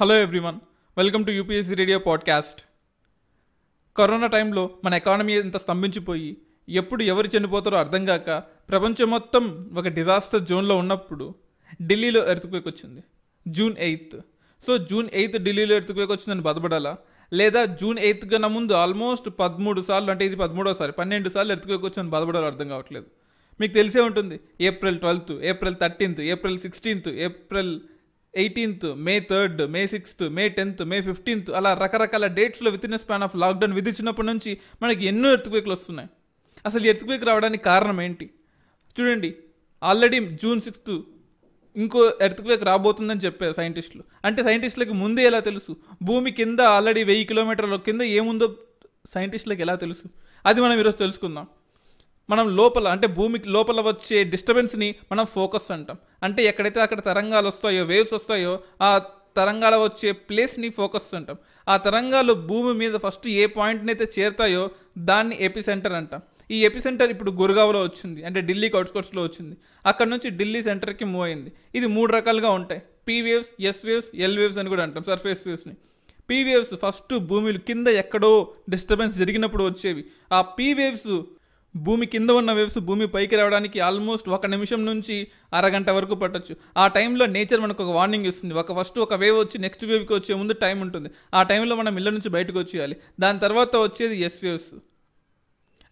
hello everyone welcome to UPSC radio podcast corona టైంలో మన economy ఎంత స్తంభించిపోయి ఎప్పుడు ఎవరు చనిపోతారో అర్థం కాక ప్రపంచం మొత్తం ఒక డిజాస్టర్ జోన్లో ఉన్నప్పుడు ఢిల్లీలో ఎర్త్క్వేక్ వచ్చింది June eighth so June eighth ఢిల్లీలో ఎర్త్క్వేక్ వచ్చిందని బాధపడాలా లేదా జూన్ ఎయిత్ కన్నా ముందు ఆల్మోస్ట్ పదమూడు సార్లు అంటే ఇది పదమూడోసారి పన్నెండు సార్లు ఎర్త్క్వేక్ వచ్చిందని బాధపడాలో అర్థం కావట్లేదు మీకు తెలిసే ఉంటుంది April twelfth April thirteenth April sixteenth April eighteenth May third May sixth May tenth May fifteenth అలా రకరకాల డేట్స్లో with in span of lockdown విధించినప్పటి నుంచి మనకి ఎన్నో ఎర్త్క్వేక్లు వస్తున్నాయి అసలు ఎర్త్క్వేక్ రావడానికి కారణం ఏంటి చూడండి ఆల్రెడీ జూన్ సిక్స్త్ ఇంకో ఎర్త్క్వేక్ రాబోతుందని చెప్పారు సైంటిస్టులు అంటే సైంటిస్టులకి ముందే ఎలా తెలుసు భూమి కింద ఆల్రెడీ వెయ్యి కిలోమీటర్ల కింద ఏముందో సైంటిస్టులకు ఎలా తెలుసు అది మనం ఈరోజు తెలుసుకుందాం మనం లోపల అంటే భూమికి లోపల వచ్చే డిస్టర్బెన్స్ని మనం ఫోకస్ అంటాం అంటే ఎక్కడైతే అక్కడ తరంగాలు వస్తాయో వేవ్స్ వస్తాయో ఆ తరంగాలు వచ్చే ప్లేస్ని ఫోకస్ అంటాం ఆ తరంగాలు భూమి మీద ఫస్ట్ ఏ పాయింట్ని అయితే చేరుతాయో దాన్ని ఎపిసెంటర్ అంటాం ఈ ఎపిసెంటర్ ఇప్పుడు గురుగావ్లో వచ్చింది అంటే ఢిల్లీకి అవుట్స్కట్స్లో వచ్చింది అక్కడ నుంచి ఢిల్లీ సెంటర్కి మూవ్ అయింది ఇది మూడు రకాలుగా ఉంటాయి P waves S waves L waves అని కూడా అంటాం సర్ఫేస్ వేవ్స్ని పీ వేవ్స్ ఫస్ట్ భూమిలు కింద ఎక్కడో డిస్టర్బెన్స్ జరిగినప్పుడు వచ్చేవి ఆ పీ వేవ్స్ భూమి కింద ఉన్న వేవ్స్ భూమి పైకి రావడానికి ఆల్మోస్ట్ ఒక నిమిషం నుంచి అరగంట వరకు పట్టొచ్చు ఆ టైంలో నేచర్ మనకు ఒక వార్నింగ్ ఇస్తుంది ఒక ఫస్ట్ ఒక వేవ్ వచ్చి నెక్స్ట్ వేవ్కి వచ్చే ముందు టైం ఉంటుంది ఆ టైంలో మనం ఇళ్ళ నుంచి బయటకు వచ్చేయాలి దాని తర్వాత వచ్చేది ఎస్ వేవ్స్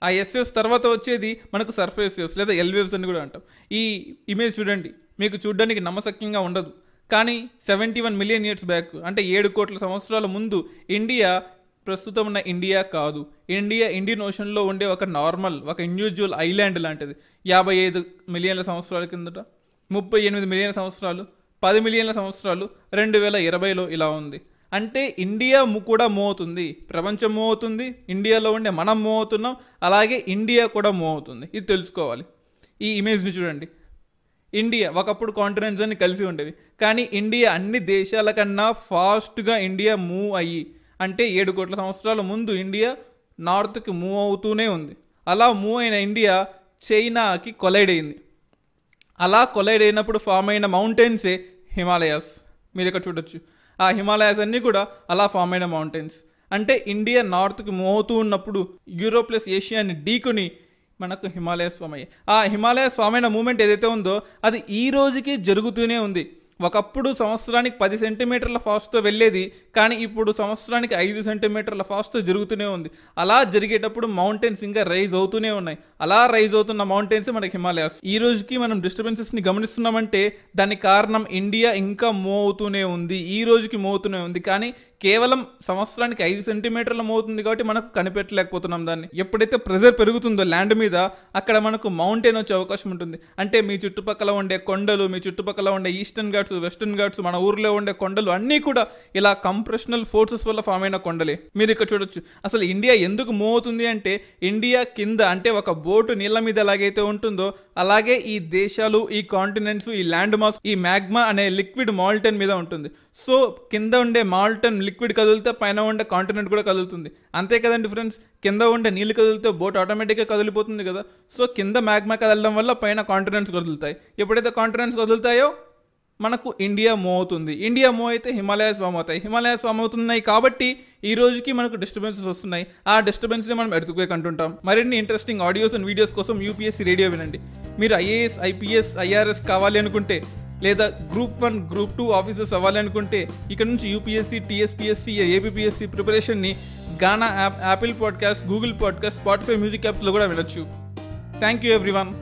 ఆ ఎస్ వేవ్స్ తర్వాత వచ్చేది మనకు సర్ఫేస్ వేవ్స్ లేదా ఎల్ వేవ్స్ అని కూడా అంటాం ఈ ఇమేజ్ చూడండి మీకు చూడడానికి నమ్మసక్యంగా ఉండదు కానీ seventy one million years back అంటే ఏడు కోట్ల సంవత్సరాల ముందు ఇండియా ప్రస్తుతం ఉన్న ఇండియా కాదు ఇండియా ఇండియన్ ఓషన్లో ఉండే ఒక నార్మల్ ఒక ఇండివిజువల్ ఐలాండ్ లాంటిది యాభై ఐదు మిలియన్ల సంవత్సరాల కిందట ముప్పై ఎనిమిది మిలియన్ల సంవత్సరాలు పది మిలియన్ల సంవత్సరాలు రెండు వేల ఇరవైలో ఇలా ఉంది అంటే ఇండియా కూడా మూవ్ అవుతుంది ప్రపంచం మూవ్ అవుతుంది ఇండియాలో ఉండే మనం మూవ్ అవుతున్నాం అలాగే ఇండియా కూడా మూవ్ అవుతుంది ఇది తెలుసుకోవాలి ఈ ఇమేజ్ని చూడండి ఇండియా ఒకప్పుడు కాంటినెంట్స్ అన్ని కలిసి ఉండేవి కానీ ఇండియా అన్ని దేశాల కన్నా ఫాస్ట్గా ఇండియా మూవ్ అయ్యి అంటే ఏడు కోట్ల సంవత్సరాల ముందు ఇండియా నార్త్కి మూవ్ అవుతూనే ఉంది అలా మూవ్ అయిన ఇండియా చైనాకి కొలైడ్ అయింది అలా కొలైడ్ అయినప్పుడు ఫామ్ అయిన మౌంటైన్సే హిమాలయాస్ మీరు ఇక్కడ చూడొచ్చు ఆ హిమాలయాస్ అన్నీ కూడా అలా ఫామ్ అయిన మౌంటైన్స్ అంటే ఇండియా నార్త్కి మూవ్ అవుతూ ఉన్నప్పుడు యూరోప్ ప్లస్ ఏషియాని ఢీకొని మనకు హిమాలయ స్వామి ఆ హిమాలయ స్వామైన మూమెంట్ ఏదైతే ఉందో అది ఈ రోజుకి జరుగుతూనే ఉంది ఒకప్పుడు సంవత్సరానికి పది సెంటీమీటర్ల ఫాస్ట్తో వెళ్ళేది కానీ ఇప్పుడు సంవత్సరానికి ఐదు సెంటీమీటర్ల ఫాస్ట్తో జరుగుతూనే ఉంది అలా జరిగేటప్పుడు మౌంటైన్స్ ఇంకా రైజ్ అవుతూనే ఉన్నాయి అలా రైజ్ అవుతున్న మౌంటైన్స్ మనకి హిమాలయాస్ ఈ రోజుకి మనం డిస్టర్బెన్సెస్ని గమనిస్తున్నామంటే దానికి కారణం ఇండియా ఇంకా మూవ్ అవుతూనే ఉంది ఈ రోజుకి మూవ్ అవుతూనే ఉంది కానీ కేవలం సంవత్సరానికి ఐదు సెంటీమీటర్ల మోతుంది కాబట్టి మనకు కనిపెట్టలేకపోతున్నాం దాన్ని ఎప్పుడైతే ప్రెజర్ పెరుగుతుందో ల్యాండ్ మీద అక్కడ మనకు మౌంటైన్ వచ్చే అవకాశం ఉంటుంది అంటే మీ చుట్టుపక్కల ఉండే కొండలు మీ చుట్టుపక్కల ఉండే ఈస్టర్న్ ఘాట్స్ వెస్టర్న్ ఘాట్స్ మన ఊర్లో ఉండే కొండలు అన్నీ కూడా ఇలా కంప్రెషనల్ ఫోర్సెస్ వల్ల ఫామ్ అయిన కొండలే మీరు ఇక్కడ చూడొచ్చు అసలు ఇండియా ఎందుకు మూవ్ అవుతుంది అంటే ఇండియా కింద అంటే ఒక బోటు నీళ్ళ మీద ఎలాగైతే ఉంటుందో అలాగే ఈ దేశాలు ఈ కాంటినెంట్స్ ఈ ల్యాండ్ మాస్ ఈ మ్యాగ్మా అనే లిక్విడ్ మాల్టన్ మీద ఉంటుంది సో కింద ఉండే మాల్టన్ లిక్విడ్ కదిలితే పైన ఉండే కాంటినెంట్ కూడా కదులుతుంది అంతే కదండి డిఫరెన్స్ కింద ఉండే నీళ్ళు కదిలితే బోట్ ఆటోమేటిక్గా కదిలిపోతుంది కదా సో కింద మ్యాగ్మా కదలడం వల్ల పైన కాంటినెంట్స్ కదులుతాయి ఎప్పుడైతే కాంటినెంట్స్ కదులుతాయో మనకు ఇండియా మూవ్ అవుతుంది ఇండియా మూవ్ అయితే హిమాలయాస్ వామ్ అవుతాయి హిమాలయాస్ వామ్ అవుతున్నాయి కాబట్టి ఈ రోజుకి మనకు డిస్టర్బెన్సెస్ వస్తున్నాయి ఆ డిస్టర్బెన్స్ని మనం ఎడుతుకోక కంటుంటాం మరిన్ని ఇంట్రెస్టింగ్ ఆడియోస్ అండ్ వీడియోస్ కోసం యూపీఎస్సీ రేడియో వినండి మీరు ఐఏఎస్ ఐపీఎస్ ఐఆర్ఎస్ కావాలి అనుకుంటే లేదా group one group two officers అవ్వాలి అనుకుంటే ఇక్కడ నుంచి యూపీఎస్సీ టీఎస్పీఎస్సీ ఏబిపిఎస్సీ ప్రిపరేషన్ని Gaana app Apple podcast Google podcast Spotify music యాప్స్లో కూడా వినొచ్చు థ్యాంక్ యూ ఎవ్రీవన్